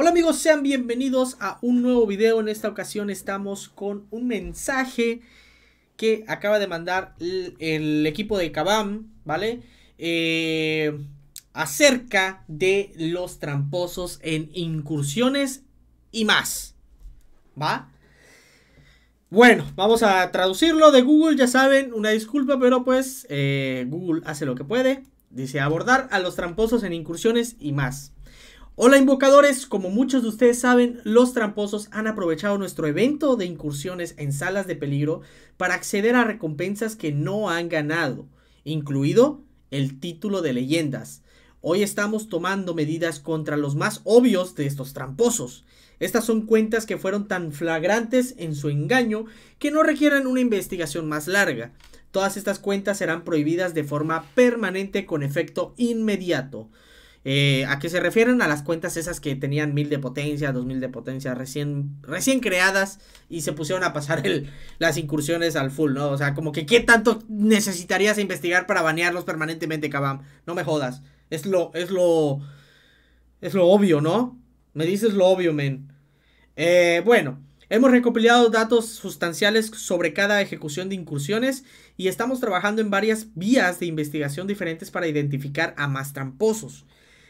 Hola amigos, sean bienvenidos a un nuevo video. En esta ocasión estamos con un mensaje que acaba de mandar el, equipo de Kabam, ¿vale? Eh, acerca de los tramposos en incursiones y más, ¿va? Bueno, vamos a traducirlo de Google, ya saben, una disculpa, pero pues eh, Google hace lo que puede. Dice abordar a los tramposos en incursiones y más. Hola invocadores, como muchos de ustedes saben, los tramposos han aprovechado nuestro evento de incursiones en salas de peligro para acceder a recompensas que no han ganado, incluido el título de leyendas. Hoy estamos tomando medidas contra los más obvios de estos tramposos. Estas son cuentas que fueron tan flagrantes en su engaño que no requieren una investigación más larga. Todas estas cuentas serán prohibidas de forma permanente con efecto inmediato. Eh, ¿A qué se refieren? A las cuentas esas que tenían 1000 de potencia, 2000 de potencia recién, recién creadas y se pusieron a pasar las incursiones al full, ¿no? O sea, como que ¿qué tanto necesitarías investigar para banearlos permanentemente, cabam No me jodas. Es lo, es lo, es lo obvio, ¿no? Me dices lo obvio, men. Eh, bueno, hemos recopilado datos sustanciales sobre cada ejecución de incursiones y estamos trabajando en varias vías de investigación diferentes para identificar a más tramposos.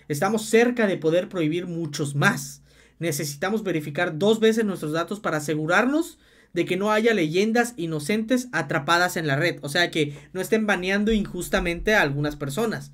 Estamos cerca de poder prohibir muchos más. Necesitamos verificar dos veces nuestros datos para asegurarnos de que no haya leyendas inocentes atrapadas en la red. O sea, que no estén baneando injustamente a algunas personas.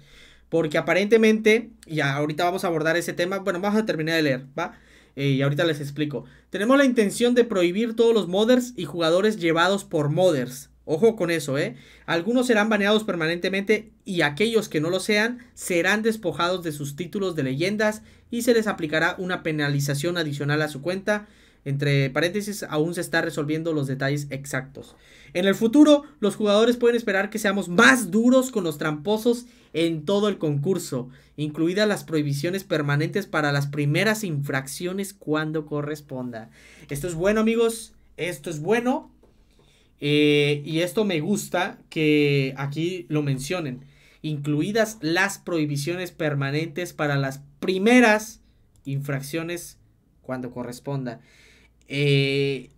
Porque aparentemente, y ahorita vamos a abordar ese tema, bueno, vamos a terminar de leer, ¿va? Eh, y ahorita les explico. Tenemos la intención de prohibir todos los modders y jugadores llevados por modders. Ojo con eso, ¿eh? Algunos serán baneados permanentemente y aquellos que no lo sean serán despojados de sus títulos de leyendas y se les aplicará una penalización adicional a su cuenta. Entre paréntesis, aún se está resolviendo los detalles exactos. En el futuro, los jugadores pueden esperar que seamos más duros con los tramposos en todo el concurso, incluidas las prohibiciones permanentes para las primeras infracciones cuando corresponda. Esto es bueno, amigos. Esto es bueno. Eh, y esto me gusta que aquí lo mencionen, incluidas las prohibiciones permanentes para las primeras infracciones cuando corresponda. Eh,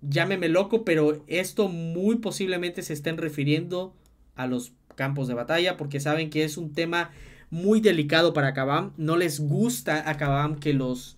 llámeme loco, pero esto muy posiblemente se estén refiriendo a los campos de batalla porque saben que es un tema muy delicado para Kabam. No les gusta a Kabam que los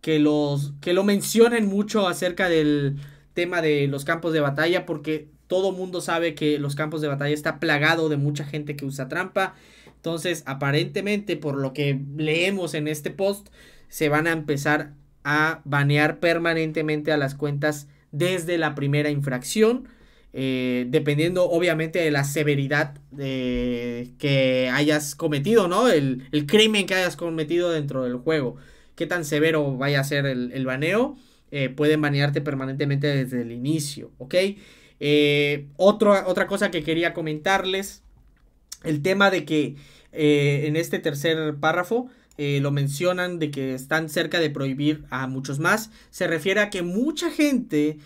que los que lo mencionen mucho acerca del tema de los campos de batalla porque todo mundo sabe que los campos de batalla está plagado de mucha gente que usa trampa. Entonces, aparentemente, por lo que leemos en este post, se van a empezar a banear permanentemente a las cuentas desde la primera infracción. Eh, dependiendo obviamente de la severidad de, eh, que hayas cometido, ¿no? El, crimen que hayas cometido dentro del juego. Qué tan severo vaya a ser el baneo. Eh, pueden banearte permanentemente desde el inicio, ¿ok? Eh, otra cosa que quería comentarles, el tema de que eh, en este tercer párrafo eh, lo mencionan de que están cerca de prohibir a muchos más, se refiere a que mucha gente,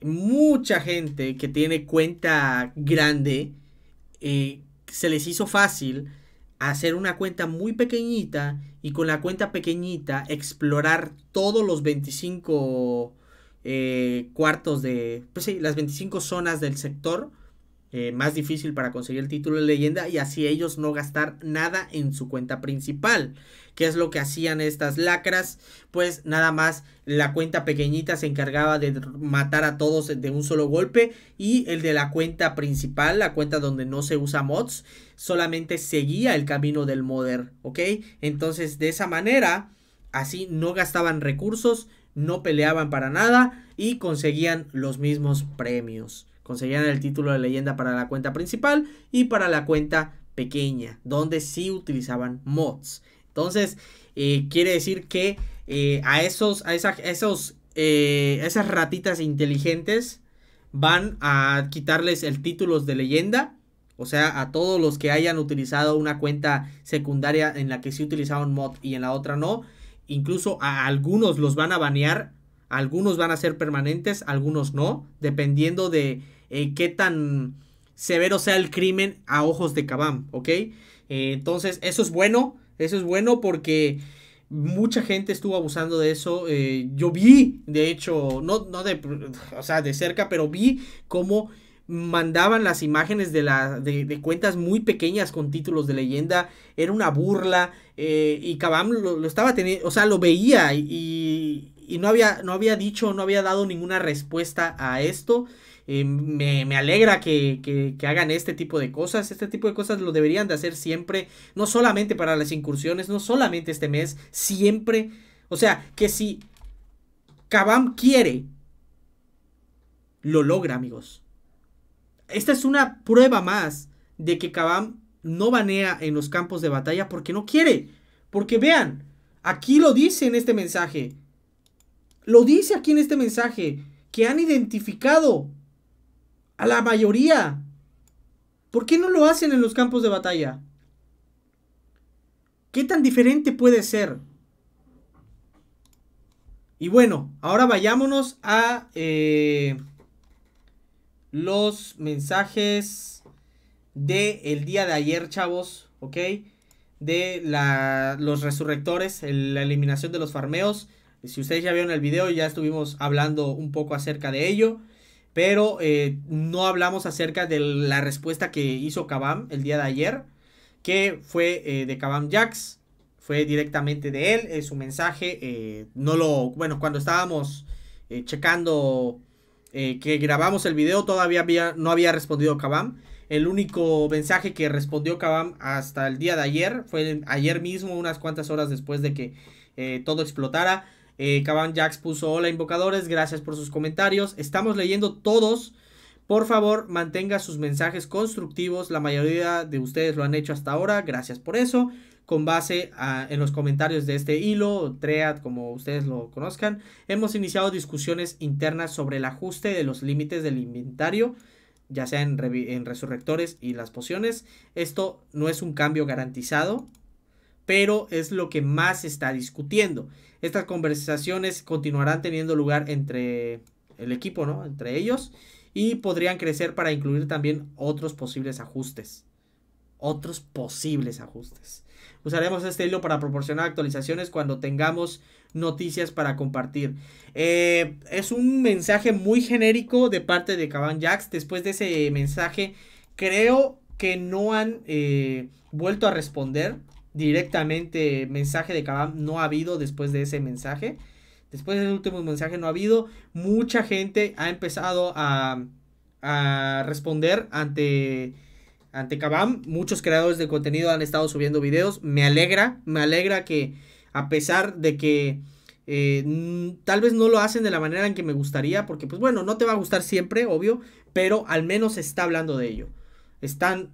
mucha gente que tiene cuenta grande, se les hizo fácil hacer una cuenta muy pequeñita y con la cuenta pequeñita explorar todos los 25 eh, cuartos de, pues sí, las 25 zonas del sector eh, más difícil para conseguir el título de leyenda y así ellos no gastar nada en su cuenta principal. ¿Qué es lo que hacían estas lacras? Pues nada más la cuenta pequeñita se encargaba de matar a todos de un solo golpe y el de la cuenta principal, la cuenta donde no se usa mods, solamente seguía el camino del modder, ¿ok? Entonces de esa manera, así no gastaban recursos, no peleaban para nada y conseguían los mismos premios. Conseguían el título de leyenda para la cuenta principal y para la cuenta pequeña, donde sí utilizaban mods. Entonces, eh, quiere decir que eh, a esos, a esas esos, eh, esas ratitas inteligentes van a quitarles el título de leyenda. O sea, a todos los que hayan utilizado una cuenta secundaria en la que sí utilizaban mod y en la otra no. Incluso a algunos los van a banear, algunos van a ser permanentes, algunos no, dependiendo de eh, qué tan severo sea el crimen a ojos de Kabam, ¿ok? Eh, entonces, eso es bueno, eso es bueno porque mucha gente estuvo abusando de eso. Eh, yo vi, de hecho, no, no de, o sea, de cerca, pero vi cómo mandaban las imágenes de, la, de, cuentas muy pequeñas con títulos de leyenda, era una burla y Kabam lo, estaba teniendo, o sea, lo veía y, y, no, había, no había dicho, no había dado ninguna respuesta a esto. Eh, me, alegra que, que, que, hagan este tipo de cosas. Este tipo de cosas lo deberían de hacer siempre, no solamente para las incursiones, no solamente este mes, siempre. O sea, que si Kabam quiere, lo logra, amigos. Esta es una prueba más de que Kabam no banea en los campos de batalla porque no quiere. Porque vean, aquí lo dice en este mensaje. Lo dice aquí en este mensaje que han identificado a la mayoría. ¿Por qué no lo hacen en los campos de batalla? ¿Qué tan diferente puede ser? Y bueno, ahora vayámonos a eh, los mensajes De el día de ayer, chavos, ¿ok? De los resurrectores, la eliminación de los farmeos. Si ustedes ya vieron el video, ya estuvimos hablando un poco acerca de ello pero eh, no hablamos acerca de la respuesta que hizo Kabam el día de ayer, que fue eh, de Kabam Jax, fue directamente de él, eh, su mensaje, no lo, bueno, cuando estábamos checando que grabamos el video todavía no había respondido Kabam. El único mensaje que respondió Kabam hasta el día de ayer fue ayer mismo, unas cuantas horas después de que todo explotara eh, Jax puso hola invocadores, gracias por sus comentarios. Estamos leyendo todos. Por favor, mantenga sus mensajes constructivos. La mayoría de ustedes lo han hecho hasta ahora. Gracias por eso. Con base en los comentarios de este hilo, TREAD, como ustedes lo conozcan, hemos iniciado discusiones internas sobre el ajuste de los límites del inventario, ya sea en, en resurrectores y las pociones. Esto no es un cambio garantizado, pero es lo que más se está discutiendo. Estas conversaciones continuarán teniendo lugar entre el equipo, ¿no? Entre ellos y podrían crecer para incluir también otros posibles ajustes. Otros posibles ajustes. Usaremos este hilo para proporcionar actualizaciones cuando tengamos noticias para compartir. Eh, es un mensaje muy genérico de parte de Caban Jax. Después de ese mensaje, creo que no han eh, vuelto a responder directamente mensaje de Kabam no ha habido después de ese mensaje. Después del último mensaje no ha habido. Mucha gente ha empezado a, responder ante ante Kabam. Muchos creadores de contenido han estado subiendo videos. Me alegra, me alegra que a pesar de que eh, tal vez no lo hacen de la manera en que me gustaría, porque pues bueno, no te va a gustar siempre, obvio, pero al menos está hablando de ello están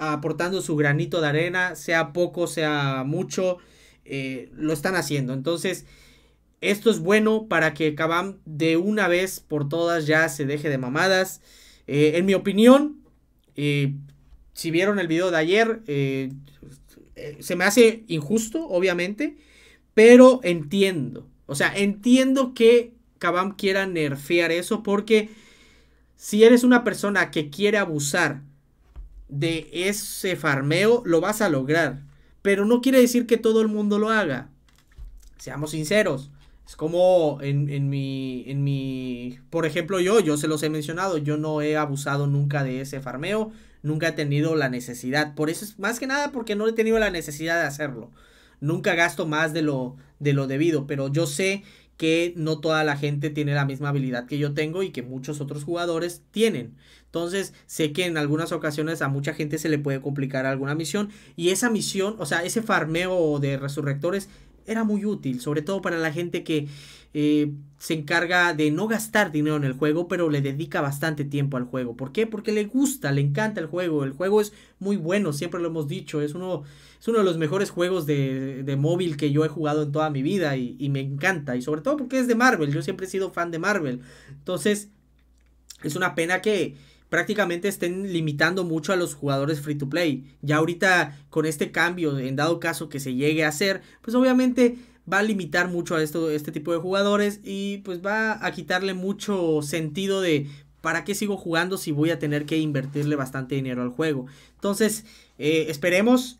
aportando su granito de arena, sea poco, sea mucho, eh, lo están haciendo. Entonces, esto es bueno para que Kabam de una vez por todas ya se deje de mamadas. Eh, en mi opinión, eh, si vieron el video de ayer, se me hace injusto, obviamente, pero entiendo. O sea, entiendo que Kabam quiera nerfear eso porque si eres una persona que quiere abusar de ese farmeo lo vas a lograr. Pero no quiere decir que todo el mundo lo haga. Seamos sinceros. Es como en, en, mi, en mi... Por ejemplo, yo, yo se los he mencionado, yo no he abusado nunca de ese farmeo, nunca he tenido la necesidad. Por eso es más que nada porque no he tenido la necesidad de hacerlo. Nunca gasto más de lo, de lo debido, pero yo sé que no toda la gente tiene la misma habilidad que yo tengo y que muchos otros jugadores tienen. Entonces, sé que en algunas ocasiones a mucha gente se le puede complicar alguna misión y esa misión, o sea, ese farmeo de resurrectores era muy útil, sobre todo para la gente que eh, se encarga de no gastar dinero en el juego, pero le dedica bastante tiempo al juego. ¿Por qué? Porque le gusta, le encanta el juego. El juego es muy bueno, siempre lo hemos dicho. Es uno, es uno de los mejores juegos de, de móvil que yo he jugado en toda mi vida y me encanta. Y sobre todo porque es de Marvel. Yo siempre he sido fan de Marvel. Entonces, es una pena que prácticamente estén limitando mucho a los jugadores free to play. Ya ahorita con este cambio, en dado caso que se llegue a hacer, pues obviamente va a limitar mucho a este tipo de jugadores y pues va a quitarle mucho sentido de para qué sigo jugando si voy a tener que invertirle bastante dinero al juego. Entonces, eh, esperemos,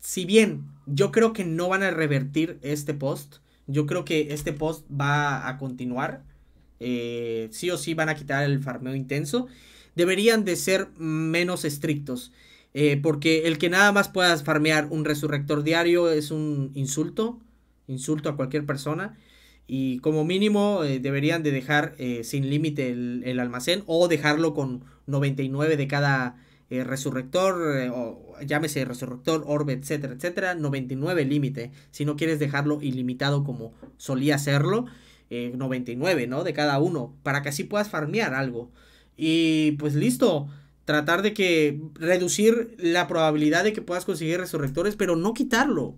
si bien yo creo que no van a revertir este post, yo creo que este post va a continuar. Eh, sí o sí van a quitar el farmeo intenso deberían de ser menos estrictos. Eh, porque el que nada más puedas farmear un resurrector diario es un insulto, insulto a cualquier persona. Y como mínimo eh, deberían de dejar eh, sin límite el, almacén o dejarlo con 99 de cada resurrector, o llámese resurrector, orbe, etcétera, etcétera, 99 límite. Si no quieres dejarlo ilimitado como solía hacerlo, 99, ¿no? De cada uno, para que así puedas farmear algo. Y pues listo, tratar de que reducir la probabilidad de que puedas conseguir resurrectores, pero no quitarlo.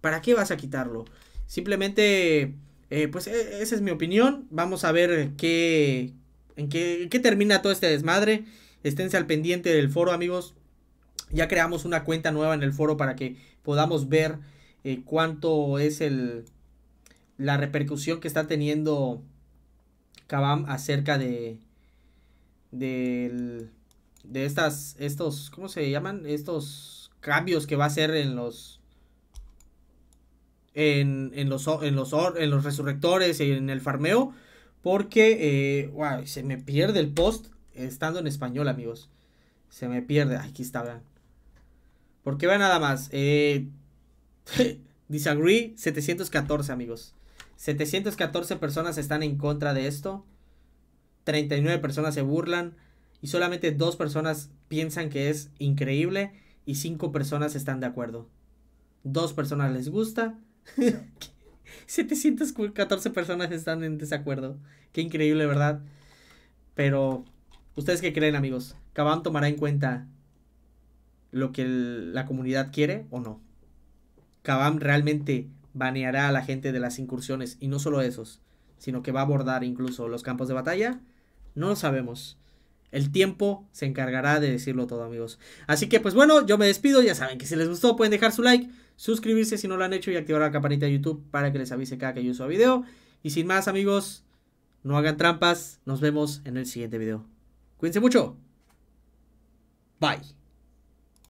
¿Para qué vas a quitarlo? Simplemente, eh, pues e, esa es mi opinión. Vamos a ver qué, en qué, termina todo este desmadre. Esténse al pendiente del foro, amigos. Ya creamos una cuenta nueva en el foro para que podamos ver eh, cuánto es el, la repercusión que está teniendo Kabam acerca de, de estas, estos, ¿cómo se llaman? Estos cambios que va a hacer en los, en, en los, en los, en los resurrectores y en el farmeo, porque, eh, se me pierde el post estando en español, amigos. Se me pierde, aquí está, vean. Porque vean nada más, eh, disagree 714, amigos. 714 personas están en contra de esto. 39 personas se burlan y solamente dos personas piensan que es increíble y cinco personas están de acuerdo. Dos personas les gusta. 714 personas están en desacuerdo. Qué increíble, ¿verdad? Pero, ¿ustedes qué creen, amigos? Kabam tomará en cuenta lo que la comunidad quiere o no? Kabam realmente baneará a la gente de las incursiones y no solo esos, sino que va a abordar incluso los campos de batalla? No lo sabemos. El tiempo se encargará de decirlo todo, amigos. Así que, pues bueno, yo me despido. Ya saben que si les gustó, pueden dejar su like, suscribirse si no lo han hecho y activar la campanita de YouTube para que les avise cada que yo suba video. Y sin más, amigos, no hagan trampas. Nos vemos en el siguiente video. Cuídense mucho. Bye.